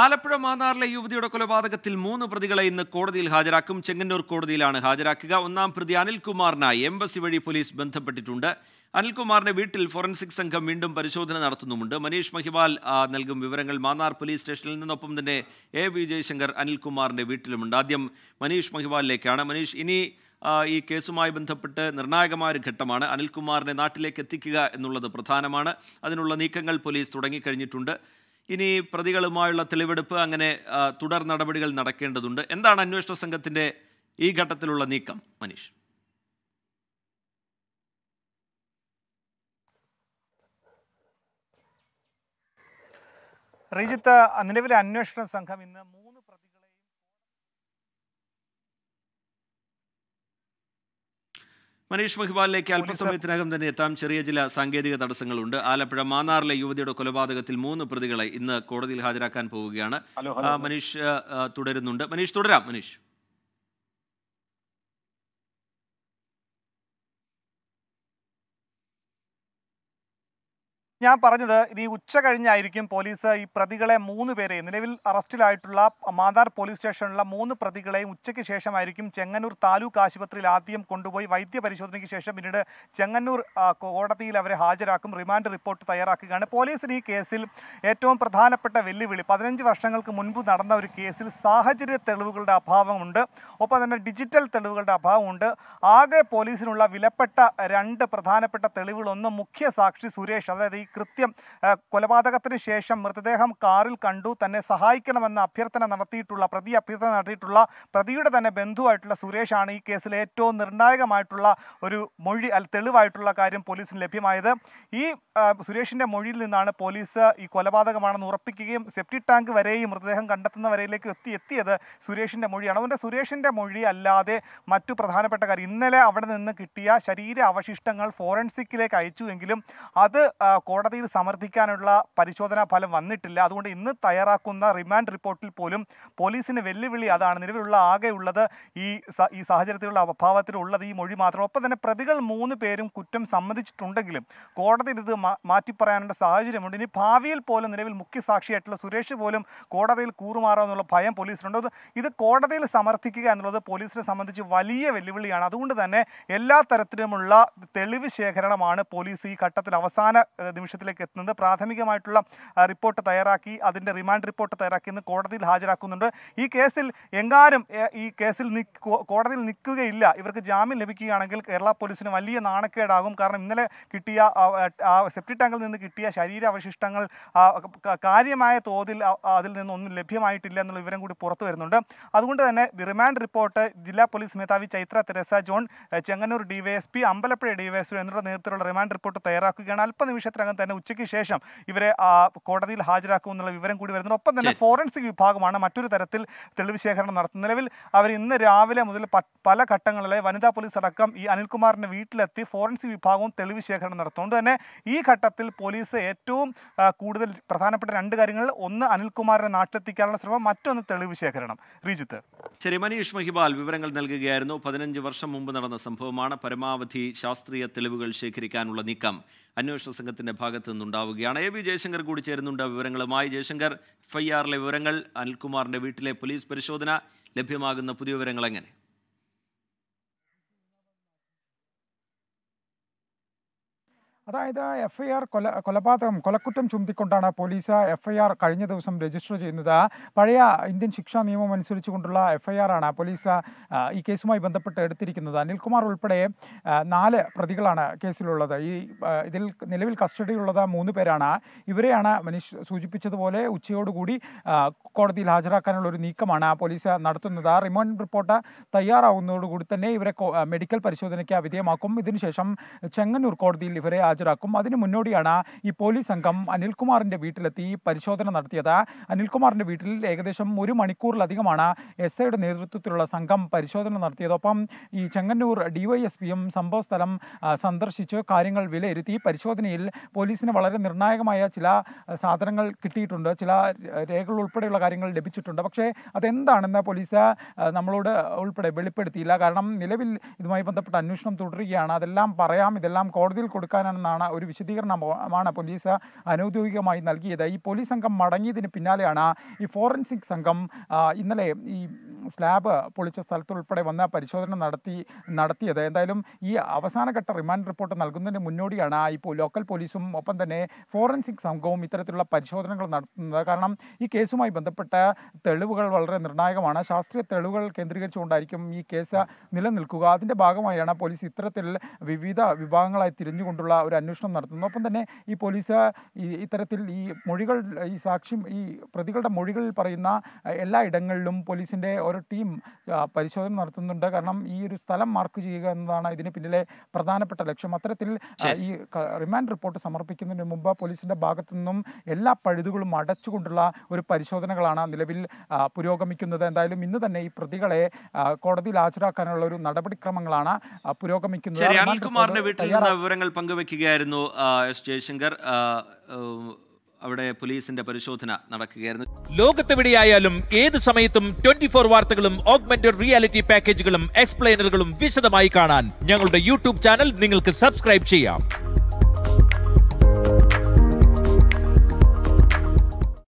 ആലപ്പുഴ മാന്നാറിലെ യുവതിയുടെ കൊലപാതകത്തിൽ മൂന്ന് പ്രതികളെ ഇന്ന് കോടതിയിൽ ഹാജരാക്കും ചെങ്ങന്നൂർ കോടതിയിലാണ് ഹാജരാക്കുക ഒന്നാം പ്രതി അനിൽകുമാറിനായി എംബസി വഴി പോലീസ് ബന്ധപ്പെട്ടിട്ടുണ്ട് അനിൽകുമാറിന്റെ വീട്ടിൽ ഫോറൻസിക് സംഘം വീണ്ടും പരിശോധന നടത്തുന്നുമുണ്ട് മനീഷ് മഹിവാൽ നൽകും വിവരങ്ങൾ മാന്നാർ പോലീസ് സ്റ്റേഷനിൽ നിന്നൊപ്പം തന്നെ എ വി ജയശങ്കർ അനിൽകുമാറിന്റെ വീട്ടിലുമുണ്ട് ആദ്യം മനീഷ് മഹിവാലിലേക്കാണ് മനീഷ് ഇനി ഈ കേസുമായി ബന്ധപ്പെട്ട് നിർണായകമായ ഒരു ഘട്ടമാണ് അനിൽകുമാറിനെ നാട്ടിലേക്ക് എത്തിക്കുക എന്നുള്ളത് പ്രധാനമാണ് അതിനുള്ള നീക്കങ്ങൾ പോലീസ് തുടങ്ങിക്കഴിഞ്ഞിട്ടുണ്ട് ഇനി പ്രതികളുമായുള്ള തെളിവെടുപ്പ് അങ്ങനെ തുടർ നടപടികൾ നടക്കേണ്ടതുണ്ട് എന്താണ് അന്വേഷണ സംഘത്തിൻ്റെ ഈ ഘട്ടത്തിലുള്ള നീക്കം മനീഷ് റീജിത്ത് നിലവിലെ അന്വേഷണ സംഘം ഇന്ന് മൂന്ന് പ്രതികളെ മനീഷ് മഹ്ബാലിലേക്ക് അല്പസമയത്തിനകം തന്നെ എത്താം ചെറിയ ചില സാങ്കേതിക തടസ്സങ്ങളുണ്ട് ആലപ്പുഴ മാന്നാറിലെ യുവതിയുടെ കൊലപാതകത്തിൽ മൂന്ന് പ്രതികളെ ഇന്ന് കോടതിയിൽ ഹാജരാക്കാൻ പോവുകയാണ് മനീഷ് തുടരുന്നുണ്ട് മനീഷ് തുടരാം മനീഷ് ഞാൻ പറഞ്ഞത് ഇനി ഉച്ച കഴിഞ്ഞായിരിക്കും പോലീസ് ഈ പ്രതികളെ മൂന്ന് പേരെ നിലവിൽ അറസ്റ്റിലായിട്ടുള്ള മാതാർ പോലീസ് സ്റ്റേഷനിലുള്ള മൂന്ന് പ്രതികളെയും ഉച്ചയ്ക്ക് ശേഷമായിരിക്കും ചെങ്ങന്നൂർ താലൂക്ക് ആശുപത്രിയിൽ ആദ്യം കൊണ്ടുപോയി വൈദ്യപരിശോധനയ്ക്ക് ശേഷം പിന്നീട് ചെങ്ങന്നൂർ കോടതിയിൽ അവരെ ഹാജരാക്കും റിമാൻഡ് റിപ്പോർട്ട് തയ്യാറാക്കുകയാണ് പോലീസിന് ഈ കേസിൽ ഏറ്റവും പ്രധാനപ്പെട്ട വെല്ലുവിളി പതിനഞ്ച് വർഷങ്ങൾക്ക് മുൻപ് നടന്ന ഒരു കേസിൽ സാഹചര്യ തെളിവുകളുടെ അഭാവമുണ്ട് ഒപ്പം തന്നെ ഡിജിറ്റൽ തെളിവുകളുടെ അഭാവമുണ്ട് ആകെ പോലീസിനുള്ള വിലപ്പെട്ട രണ്ട് പ്രധാനപ്പെട്ട തെളിവുകളൊന്നും മുഖ്യ സാക്ഷി സുരേഷ് അതായത് ഈ കൃത്യം കൊലപാതകത്തിന് ശേഷം മൃതദേഹം കാറിൽ കണ്ടു തന്നെ സഹായിക്കണമെന്ന അഭ്യർത്ഥന നടത്തിയിട്ടുള്ള പ്രതി അഭ്യർത്ഥന നടത്തിയിട്ടുള്ള പ്രതിയുടെ തന്നെ ബന്ധുവായിട്ടുള്ള സുരേഷാണ് ഈ കേസിൽ ഏറ്റവും നിർണായകമായിട്ടുള്ള ഒരു മൊഴി അല്ല തെളിവായിട്ടുള്ള കാര്യം പോലീസിന് ലഭ്യമായത് ഈ സുരേഷിൻ്റെ മൊഴിയിൽ നിന്നാണ് പോലീസ് ഈ കൊലപാതകമാണെന്ന് ഉറപ്പിക്കുകയും സെപ്റ്റി ടാങ്ക് വരെയും മൃതദേഹം കണ്ടെത്തുന്ന വരയിലേക്ക് എത്തി എത്തിയത് സുരേഷിൻ്റെ മൊഴിയാണ് അതുകൊണ്ട് സുരേഷിൻ്റെ മൊഴി അല്ലാതെ മറ്റു പ്രധാനപ്പെട്ട കാര്യം ഇന്നലെ അവിടെ നിന്ന് കിട്ടിയ ശരീര അവശിഷ്ടങ്ങൾ ഫോറൻസിക്കിലേക്ക് അയച്ചു എങ്കിലും അത് കോടതി കോടതിയിൽ സമർത്ഥിക്കാനുള്ള പരിശോധനാ ഫലം വന്നിട്ടില്ല അതുകൊണ്ട് ഇന്ന് തയ്യാറാക്കുന്ന റിമാൻഡ് റിപ്പോർട്ടിൽ പോലും പോലീസിന് വെല്ലുവിളി അതാണ് നിലവിലുള്ള ആകെ ഉള്ളത് ഈ ഈ സാഹചര്യത്തിലുള്ള അഭാവത്തിലുള്ളത് ഈ മൊഴി മാത്രം ഒപ്പം തന്നെ പ്രതികൾ മൂന്ന് പേരും കുറ്റം സമ്മതിച്ചിട്ടുണ്ടെങ്കിലും കോടതിയിൽ ഇത് മാറ്റിപ്പറയാനുള്ള സാഹചര്യമുണ്ട് ഇനി ഭാവിയിൽ പോലും നിലവിൽ മുഖ്യസാക്ഷിയായിട്ടുള്ള സുരേഷ് പോലും കോടതിയിൽ എന്നുള്ള ഭയം പോലീസിനുണ്ട് ഇത് കോടതിയിൽ സമർത്ഥിക്കുക എന്നുള്ളത് പോലീസിനെ സംബന്ധിച്ച് വലിയ വെല്ലുവിളിയാണ് അതുകൊണ്ട് തന്നെ എല്ലാ തരത്തിലുമുള്ള തെളിവ് ശേഖരണമാണ് പോലീസ് ഈ ഘട്ടത്തിൽ അവസാന നിമിഷം നിമിഷത്തിലേക്ക് എത്തുന്നത് പ്രാഥമികമായിട്ടുള്ള റിപ്പോർട്ട് തയ്യാറാക്കി അതിൻ്റെ റിമാൻഡ് റിപ്പോർട്ട് തയ്യാറാക്കി ഇന്ന് കോടതിയിൽ ഹാജരാക്കുന്നുണ്ട് ഈ കേസിൽ എങ്ങാനും ഈ കേസിൽ കോടതിയിൽ നിൽക്കുകയില്ല ഇവർക്ക് ജാമ്യം ലഭിക്കുകയാണെങ്കിൽ കേരള പോലീസിന് വലിയ നാണക്കേടാകും കാരണം ഇന്നലെ കിട്ടിയ സെപ്റ്റി ടാങ്കിൽ നിന്ന് കിട്ടിയ ശരീരാവശിഷ്ടങ്ങൾ കാര്യമായ തോതിൽ അതിൽ നിന്നൊന്നും ലഭ്യമായിട്ടില്ല എന്നുള്ള വിവരം കൂടി പുറത്തു വരുന്നുണ്ട് അതുകൊണ്ട് തന്നെ റിമാൻഡ് റിപ്പോർട്ട് ജില്ലാ പോലീസ് മേധാവി Chaitra Teresa John Chengannur DYSP Ambalappuzha DYSP എന്നിവരുടെ നേതൃത്വത്തിലുള്ള റിമാൻഡ് റിപ്പോർട്ട് തയ്യാറാക്കുകയാണ് അല്പനിമിഷത്തിനകം തന്നെ ഉച്ചയ്ക്ക് ശേഷം ഇവരെ കോടതിയിൽ ഹാജരാക്കും എന്നുള്ള വിവരം കൂടി വരുന്നത് ഒപ്പം തന്നെ ഫോറൻസിക് വിഭാഗമാണ് മറ്റൊരു തരത്തിൽ തെളിവ് ശേഖരണം നടത്തുന്ന നിലവിൽ അവർ ഇന്ന് രാവിലെ മുതൽ പല ഘട്ടങ്ങളിലെ വനിതാ പോലീസ് അടക്കം ഈ അനിൽകുമാറിന്റെ വീട്ടിലെത്തി ഫോറൻസിക് വിഭാഗവും തെളിവ് ശേഖരണം നടത്തുന്നുണ്ട് തന്നെ ഈ ഘട്ടത്തിൽ പോലീസ് ഏറ്റവും കൂടുതൽ പ്രധാനപ്പെട്ട രണ്ട് കാര്യങ്ങൾ ഒന്ന് അനിൽകുമാറിനെ നാട്ടിലെത്തിക്കാനുള്ള ശ്രമം മറ്റൊന്ന് തെളിവ് ശേഖരണം രീജിത്ത് ശരി മനീഷ് മഹിബാൽ വിവരങ്ങൾ നൽകുകയായിരുന്നു പതിനഞ്ച് വർഷം മുമ്പ് നടന്ന സംഭവമാണ് പരമാവധി ശാസ്ത്രീയ തെളിവുകൾ ശേഖരിക്കാനുള്ള നീക്കം അന്വേഷണ സംഘത്തിന്റെ ഭാഗത്ത് നിന്നുണ്ടാവുകയാണ് എ ബി ജയശങ്കർ കൂടി ചേരുന്നുണ്ട് വിവരങ്ങളുമായി ജയശങ്കർ എഫ് ഐ ആറിലെ വിവരങ്ങൾ അനിൽകുമാറിൻ്റെ വീട്ടിലെ പോലീസ് പരിശോധന ലഭ്യമാകുന്ന പുതിയ വിവരങ്ങൾ എങ്ങനെ അതായത് എഫ് ഐ ആർ കൊല കൊലപാതകം കൊലക്കുറ്റം ചുമത്തിക്കൊണ്ടാണ് പോലീസ് എഫ് ഐ ആർ കഴിഞ്ഞ ദിവസം രജിസ്റ്റർ ചെയ്യുന്നത് പഴയ ഇന്ത്യൻ ശിക്ഷാ നിയമം അനുസരിച്ച് കൊണ്ടുള്ള എഫ് ഐ ആർ ആണ് പോലീസ് ഈ കേസുമായി ബന്ധപ്പെട്ട് എടുത്തിരിക്കുന്നത് അനിൽകുമാർ ഉൾപ്പെടെ നാല് പ്രതികളാണ് കേസിലുള്ളത് ഈ ഇതിൽ നിലവിൽ കസ്റ്റഡിയിലുള്ളത് മൂന്ന് പേരാണ് ഇവരെയാണ് മനീഷ് സൂചിപ്പിച്ചതുപോലെ ഉച്ചയോടുകൂടി കോടതിയിൽ ഹാജരാക്കാനുള്ള ഒരു നീക്കമാണ് പോലീസ് നടത്തുന്നത് റിമാൻഡ് റിപ്പോർട്ട് തയ്യാറാവുന്നതോടുകൂടി തന്നെ ഇവരെ മെഡിക്കൽ പരിശോധനയ്ക്ക് വിധേയമാക്കും ഇതിനുശേഷം ചെങ്ങന്നൂർ കോടതിയിൽ ഇവരെ ഹാജർ ഹാജരാക്കും അതിനു മുന്നോടിയാണ് ഈ പോലീസ് സംഘം അനിൽകുമാറിന്റെ വീട്ടിലെത്തി പരിശോധന നടത്തിയത് അനിൽകുമാറിന്റെ വീട്ടിൽ ഏകദേശം ഒരു മണിക്കൂറിലധികമാണ് എസ് ഐയുടെ നേതൃത്വത്തിലുള്ള സംഘം പരിശോധന നടത്തിയത് ഒപ്പം ഈ ചെങ്ങന്നൂർ ഡിവൈഎസ്പിയും സംഭവസ്ഥലം സന്ദർശിച്ച് കാര്യങ്ങൾ വിലയിരുത്തി പരിശോധനയിൽ പോലീസിന് വളരെ നിർണായകമായ ചില സാധനങ്ങൾ കിട്ടിയിട്ടുണ്ട് ചില രേഖകൾ ഉൾപ്പെടെയുള്ള കാര്യങ്ങൾ ലഭിച്ചിട്ടുണ്ട് പക്ഷേ അതെന്താണെന്ന് പോലീസ് നമ്മളോട് ഉൾപ്പെടെ വെളിപ്പെടുത്തിയില്ല കാരണം നിലവിൽ ഇതുമായി ബന്ധപ്പെട്ട അന്വേഷണം തുടരുകയാണ് അതെല്ലാം പറയാം ഇതെല്ലാം കോടതിയിൽ കൊടുക്കാനാണ് എന്നാണ് ഒരു വിശദീകരണമാണ് പോലീസ് അനൗദ്യോഗികമായി നൽകിയത് ഈ പോലീസ് സംഘം മടങ്ങിയതിന് പിന്നാലെയാണ് ഈ ഫോറൻസിക് സംഘം ഇന്നലെ ഈ സ്ലാബ് പൊളിച്ച സ്ഥലത്തുൾപ്പെടെ വന്ന പരിശോധന നടത്തി നടത്തിയത് എന്തായാലും ഈ അവസാനഘട്ട റിമാൻഡ് റിപ്പോർട്ട് നൽകുന്നതിന് മുന്നോടിയാണ് ഇപ്പോൾ ലോക്കൽ പോലീസും ഒപ്പം തന്നെ ഫോറൻസിക് സംഘവും ഇത്തരത്തിലുള്ള പരിശോധനകൾ നടത്തുന്നത് കാരണം ഈ കേസുമായി ബന്ധപ്പെട്ട തെളിവുകൾ വളരെ നിർണായകമാണ് ശാസ്ത്രീയ തെളിവുകൾ കേന്ദ്രീകരിച്ചുകൊണ്ടായിരിക്കും ഈ കേസ് നിലനിൽക്കുക അതിൻ്റെ ഭാഗമായാണ് പോലീസ് ഇത്തരത്തിൽ വിവിധ വിഭാഗങ്ങളായി തിരിഞ്ഞുകൊണ്ടുള്ള ഒരു അന്വേഷണം നടത്തുന്നത് ഒപ്പം തന്നെ ഈ പോലീസ് ഇത്തരത്തിൽ ഈ മൊഴികൾ ഈ സാക്ഷ്യം ഈ പ്രതികളുടെ മൊഴികളിൽ പറയുന്ന എല്ലാ ഇടങ്ങളിലും പോലീസിൻ്റെ ഒരു ടീം പരിശോധന നടത്തുന്നുണ്ട് കാരണം ഈ ഒരു സ്ഥലം മാർക്ക് ചെയ്യുക എന്നതാണ് ഇതിന് പിന്നിലെ പ്രധാനപ്പെട്ട ലക്ഷ്യം അത്തരത്തിൽ ഈ റിമാൻഡ് റിപ്പോർട്ട് സമർപ്പിക്കുന്നതിന് മുമ്പ് പോലീസിന്റെ ഭാഗത്തു നിന്നും എല്ലാ പഴുതുകളും അടച്ചുകൊണ്ടുള്ള ഒരു പരിശോധനകളാണ് നിലവിൽ പുരോഗമിക്കുന്നത് എന്തായാലും ഇന്ന് തന്നെ ഈ പ്രതികളെ കോടതിയിൽ ഹാജരാക്കാനുള്ള ഒരു നടപടിക്രമങ്ങളാണ് പുരോഗമിക്കുന്നത് ശരി വീട്ടിൽ വിവരങ്ങൾ പങ്കുവെക്കുകയായിരുന്നു എസ് ജയശങ്കർ അവിടെ പോലീസിന്റെ പരിശോധന നടക്കുകയായിരുന്നു ലോകത്തെവിടെയായാലും ഏത് സമയത്തും ട്വന്റി ഫോർ വാർത്തകളും ഓഗ്മെന്റഡ് റിയാലിറ്റി പാക്കേജുകളും എക്സ്പ്ലെയിനറുകളും വിശദമായി കാണാൻ ഞങ്ങളുടെ യൂട്യൂബ് ചാനൽ നിങ്ങൾക്ക് സബ്സ്ക്രൈബ് ചെയ്യാം